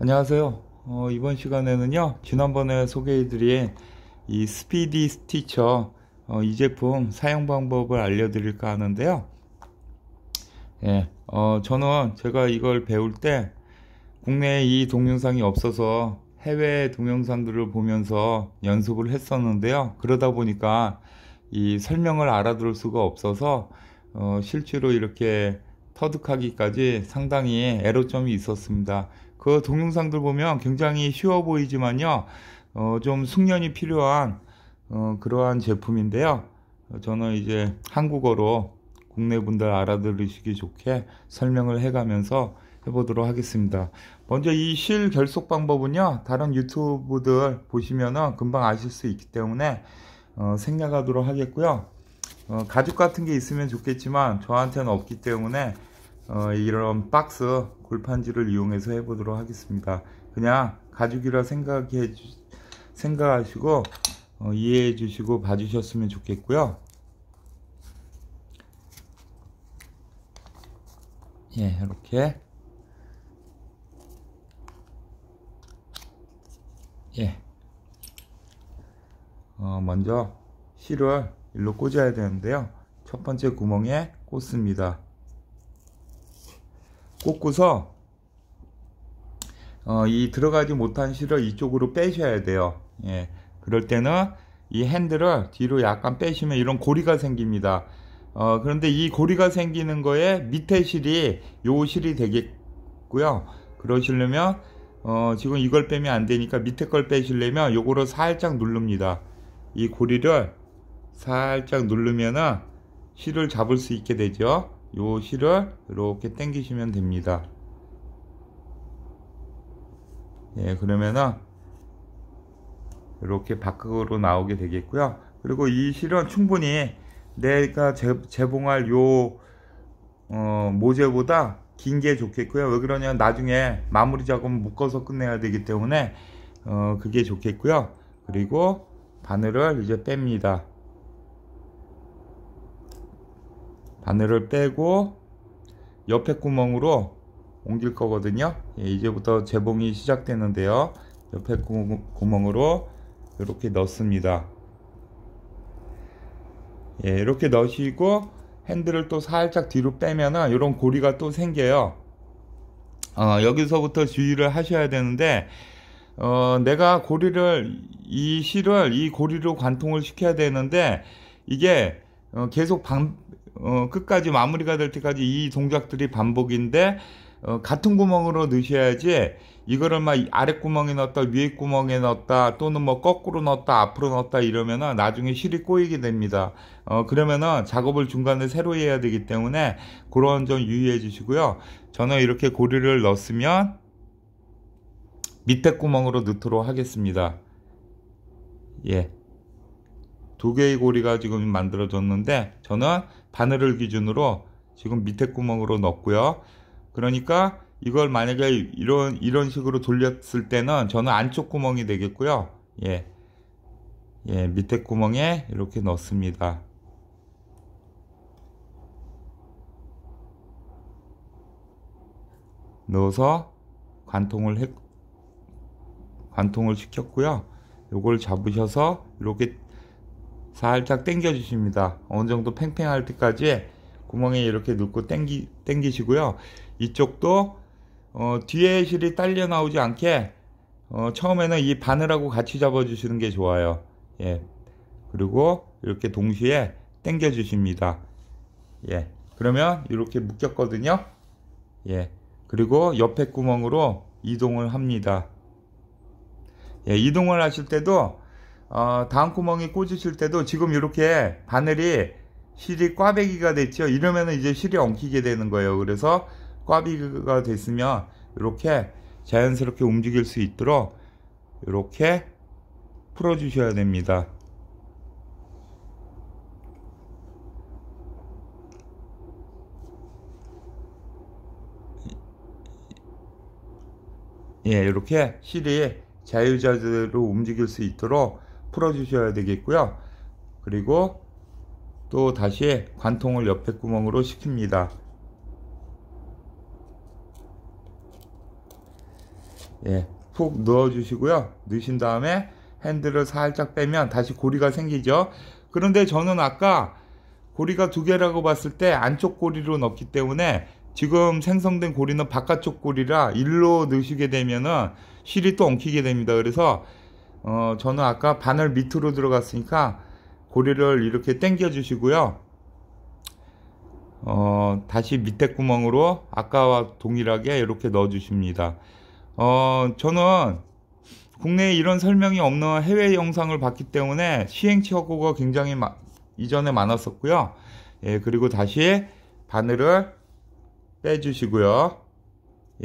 안녕하세요 어, 이번 시간에는요 지난번에 소개해드린 이 스피디 스티처 어, 이 제품 사용 방법을 알려드릴까 하는데요 예, 어, 저는 제가 이걸 배울 때 국내에 이 동영상이 없어서 해외 동영상들을 보면서 연습을 했었는데요 그러다 보니까 이 설명을 알아들을 수가 없어서 어, 실제로 이렇게 터득하기까지 상당히 애로점이 있었습니다 그 동영상들 보면 굉장히 쉬워 보이지만요. 어, 좀 숙련이 필요한 어, 그러한 제품인데요. 저는 이제 한국어로 국내 분들 알아들으시기 좋게 설명을 해가면서 해보도록 하겠습니다. 먼저 이 실 결속 방법은요. 다른 유튜브들 보시면은 금방 아실 수 있기 때문에 어, 생략하도록 하겠고요. 어, 가죽 같은 게 있으면 좋겠지만 저한테는 없기 때문에 어, 이런 박스 골판지를 이용해서 해보도록 하겠습니다. 그냥 가죽이라 생각해 주, 생각하시고 어, 이해해 주시고 봐주셨으면 좋겠고요. 예, 이렇게 예, 어, 먼저 실을 일로 꽂아야 되는데요. 첫 번째 구멍에 꽂습니다. 꽂고서 어, 이 들어가지 못한 실을 이쪽으로 빼셔야 돼요. 예. 그럴 때는 이 핸들을 뒤로 약간 빼시면 이런 고리가 생깁니다. 어, 그런데 이 고리가 생기는 거에 밑에 실이 요 실이 되겠고요. 그러시려면 어, 지금 이걸 빼면 안 되니까 밑에 걸 빼시려면 요거를 살짝 누릅니다. 이 고리를 살짝 누르면은 실을 잡을 수 있게 되죠. 요 실을 이렇게 당기시면 됩니다. 예, 그러면은 이렇게 밖으로 나오게 되겠고요. 그리고 이 실은 충분히 내가 재봉할요 어, 모재보다 긴 게 좋겠고요. 왜 그러냐면 나중에 마무리 작업 묶어서 끝내야 되기 때문에 어, 그게 좋겠고요. 그리고 바늘을 이제 뺍니다. 바늘을 빼고 옆에 구멍으로 옮길 거거든요 예, 이제부터 재봉이 시작되는데요 옆에 구, 구멍으로 이렇게 넣습니다 예, 이렇게 넣으시고 핸들을 또 살짝 뒤로 빼면은 이런 고리가 또 생겨요 어, 여기서부터 주의를 하셔야 되는데 어, 내가 고리를 이 실을 이 고리로 관통을 시켜야 되는데 이게 어, 계속 반, 어, 끝까지 마무리가 될 때까지 이 동작들이 반복인데 어, 같은 구멍으로 넣으셔야지 이거를 막 아래 구멍에 넣었다 위에 구멍에 넣었다 또는 뭐 거꾸로 넣었다 앞으로 넣었다 이러면은 나중에 실이 꼬이게 됩니다 어, 그러면은 작업을 중간에 새로 해야 되기 때문에 그런 점 유의해 주시고요 저는 이렇게 고리를 넣었으면 밑에 구멍으로 넣도록 하겠습니다 예두 개의 고리가 지금 만들어졌는데 저는 바늘을 기준으로 지금 밑에 구멍으로 넣었고요. 그러니까 이걸 만약에 이런 이런 식으로 돌렸을 때는 저는 안쪽 구멍이 되겠고요. 예. 예, 밑에 구멍에 이렇게 넣습니다. 넣어서 관통을 해, 관통을 시켰고요. 요걸 잡으셔서 이렇게 살짝 당겨 주십니다 어느 정도 팽팽할 때까지 구멍에 이렇게 넣고 당기, 당기시고요 이쪽도 어, 뒤에 실이 딸려 나오지 않게 어, 처음에는 이 바늘하고 같이 잡아 주시는 게 좋아요 예 그리고 이렇게 동시에 당겨 주십니다 예 그러면 이렇게 묶였거든요 예 그리고 옆에 구멍으로 이동을 합니다 예, 이동을 하실 때도 어, 다음 구멍이 꽂으실 때도 지금 이렇게 바늘이 실이 꽈배기가 됐죠. 이러면 이제 실이 엉키게 되는 거예요. 그래서 꽈배기가 됐으면 이렇게 자연스럽게 움직일 수 있도록 이렇게 풀어 주셔야 됩니다. 예, 이렇게 실이 자유자재로 움직일 수 있도록 풀어주셔야 되겠고요. 그리고 또 다시 관통을 옆에 구멍으로 시킵니다. 예, 푹 넣어주시고요. 넣으신 다음에 핸들을 살짝 빼면 다시 고리가 생기죠. 그런데 저는 아까 고리가 두 개라고 봤을 때 안쪽 고리로 넣기 때문에 지금 생성된 고리는 바깥쪽 고리라 일로 넣으시게 되면은 실이 또 엉키게 됩니다. 그래서 어, 저는 아까 바늘 밑으로 들어갔으니까 고리를 이렇게 당겨 주시고요. 어, 다시 밑에 구멍으로 아까와 동일하게 이렇게 넣어 주십니다. 어, 저는 국내에 이런 설명이 없는 해외 영상을 봤기 때문에 시행착오가 굉장히 마, 이전에 많았었고요. 예, 그리고 다시 바늘을 빼주시고요.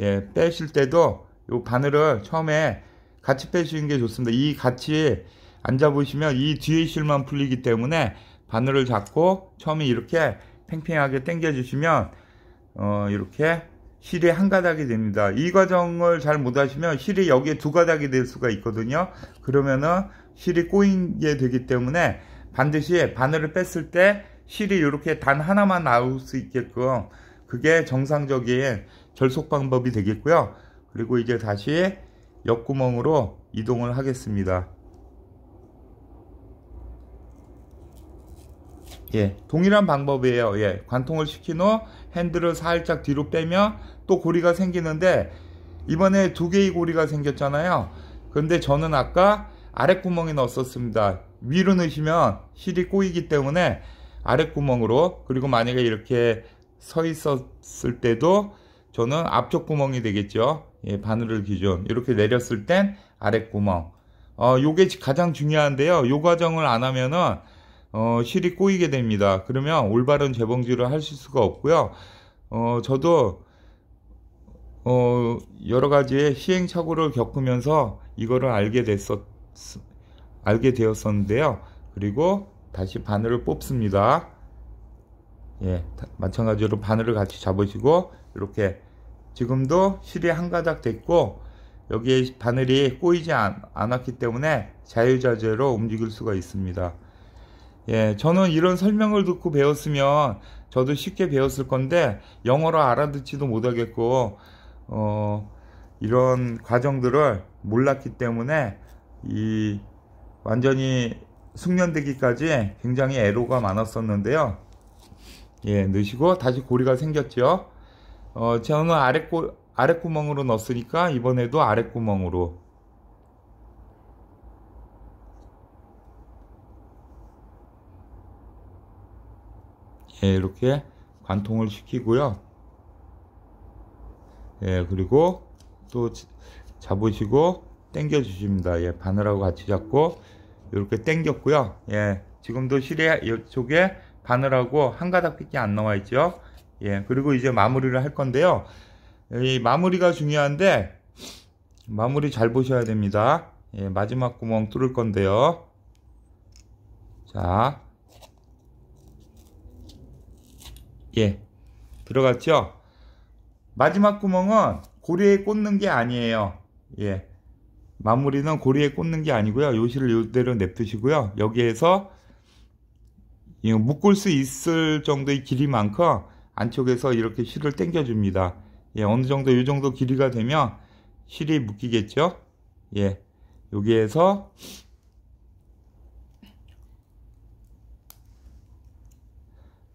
예, 빼실 때도 이 바늘을 처음에 같이 빼시는 게 좋습니다. 이 같이 앉아보시면 이 뒤에 실만 풀리기 때문에 바늘을 잡고 처음에 이렇게 팽팽하게 당겨주시면 어, 이렇게 실이 한 가닥이 됩니다. 이 과정을 잘 못하시면 실이 여기에 두 가닥이 될 수가 있거든요. 그러면은 실이 꼬인 게 되기 때문에 반드시 바늘을 뺐을 때 실이 이렇게 단 하나만 나올 수 있게끔 그게 정상적인 절속 방법이 되겠고요. 그리고 이제 다시 옆구멍으로 이동을 하겠습니다. 예, 동일한 방법이에요. 예, 관통을 시킨 후 핸들을 살짝 뒤로 빼면 또 고리가 생기는데 이번에 두 개의 고리가 생겼잖아요. 그런데 저는 아까 아랫구멍에 넣었었습니다. 위로 넣으시면 실이 꼬이기 때문에 아랫구멍으로 그리고 만약에 이렇게 서 있었을 때도 저는 앞쪽 구멍이 되겠죠. 예, 바늘을 기준. 이렇게 내렸을 땐아래 구멍. 어, 요게 가장 중요한데요. 요 과정을 안 하면은 어, 실이 꼬이게 됩니다. 그러면 올바른 재봉질을 하실 수가 없고요. 어, 저도 어, 여러 가지의 시행착오를 겪으면서 이거를 알게 됐었 알게 되었었는데요. 그리고 다시 바늘을 뽑습니다. 예, 마찬가지로 바늘을 같이 잡으시고 이렇게 지금도 실이 한 가닥 됐고 여기에 바늘이 꼬이지 않, 않았기 때문에 자유자재로 움직일 수가 있습니다. 예, 저는 이런 설명을 듣고 배웠으면 저도 쉽게 배웠을 건데 영어로 알아듣지도 못하겠고 어, 이런 과정들을 몰랐기 때문에 이 완전히 숙련되기까지 굉장히 애로가 많았었는데요. 예, 넣으시고 다시 고리가 생겼죠. 어, 저는 아랫구, 아랫구멍으로 넣었으니까 이번에도 아랫구멍으로 예, 이렇게 관통을 시키고요. 예, 그리고 또 잡으시고 당겨 주십니다. 예, 바늘하고 같이 잡고 이렇게 당겼고요. 예, 지금도 실에 이쪽에 바늘하고 한 가닥밖에 안 나와 있죠. 예, 그리고 이제 마무리를 할 건데요. 이 마무리가 중요한데, 마무리 잘 보셔야 됩니다. 예, 마지막 구멍 뚫을 건데요. 자. 예. 들어갔죠? 마지막 구멍은 고리에 꽂는 게 아니에요. 예. 마무리는 고리에 꽂는 게 아니고요. 요실을 요대로 냅두시고요. 여기에서 묶을 수 있을 정도의 길이만큼 안쪽에서 이렇게 실을 당겨줍니다. 예, 어느 정도 이 정도 길이가 되면 실이 묶이겠죠? 예, 여기에서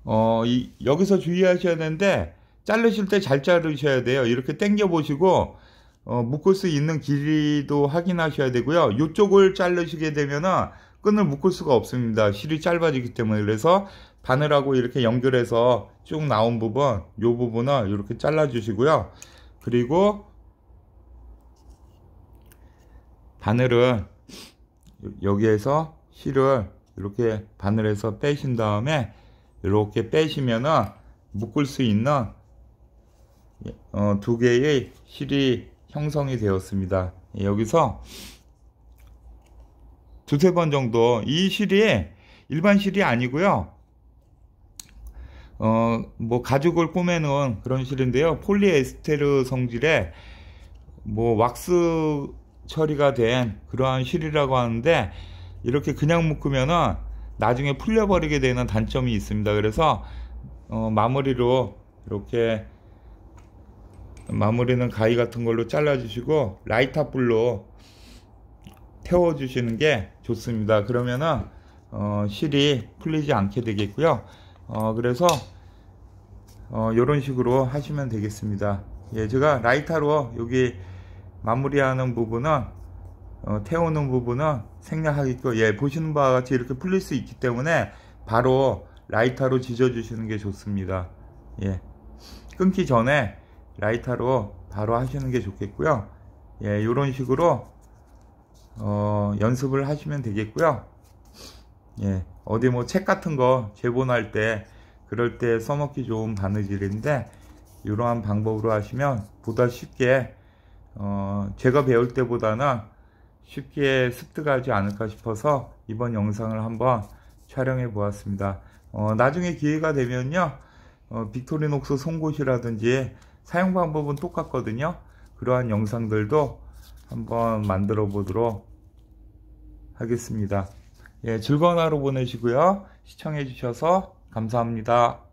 어, 이, 여기서 주의하셔야 되는데 자르실 때 잘 자르셔야 돼요. 이렇게 당겨 보시고 어, 묶을 수 있는 길이도 확인하셔야 되고요. 이쪽을 자르시게 되면은 끈을 묶을 수가 없습니다. 실이 짧아지기 때문에 그래서 바늘하고 이렇게 연결해서 쭉 나온 부분 요 부분을 이렇게 잘라 주시고요 그리고 바늘은 여기에서 실을 이렇게 바늘에서 빼신 다음에 이렇게 빼시면은 묶을 수 있는 어, 두 개의 실이 형성이 되었습니다. 예, 여기서 두세 번 정도 이 실이 일반 실이 아니고요. 어, 뭐 가죽을 꿰매는 그런 실인데요. 폴리에스테르 성질에뭐 왁스 처리가 된 그러한 실이라고 하는데 이렇게 그냥 묶으면은 나중에 풀려버리게 되는 단점이 있습니다. 그래서 어, 마무리로 이렇게 마무리는 가위 같은 걸로 잘라주시고 라이터불로 태워주시는 게 좋습니다. 그러면은 어, 실이 풀리지 않게 되겠고요. 어, 그래서 어, 이런 식으로 하시면 되겠습니다. 예, 제가 라이터로 여기 마무리하는 부분은 어, 태우는 부분은 생략하기고 예, 보시는 바와 같이 이렇게 풀릴 수 있기 때문에 바로 라이터로 지져주시는 게 좋습니다. 예, 끊기 전에 라이터로 바로 하시는 게 좋겠고요. 예, 이런 식으로 어, 연습을 하시면 되겠고요. 예, 어디 뭐 책 같은 거 재본할 때 그럴 때 써먹기 좋은 바느질인데 이러한 방법으로 하시면 보다 쉽게 어, 제가 배울 때보다는 쉽게 습득하지 않을까 싶어서 이번 영상을 한번 촬영해 보았습니다. 어, 나중에 기회가 되면요. 어, 빅토리녹스 송곳이라든지 사용 방법은 똑같거든요. 그러한 영상들도 한번 만들어 보도록 하겠습니다. 예, 즐거운 하루 보내시고요. 시청해 주셔서 감사합니다.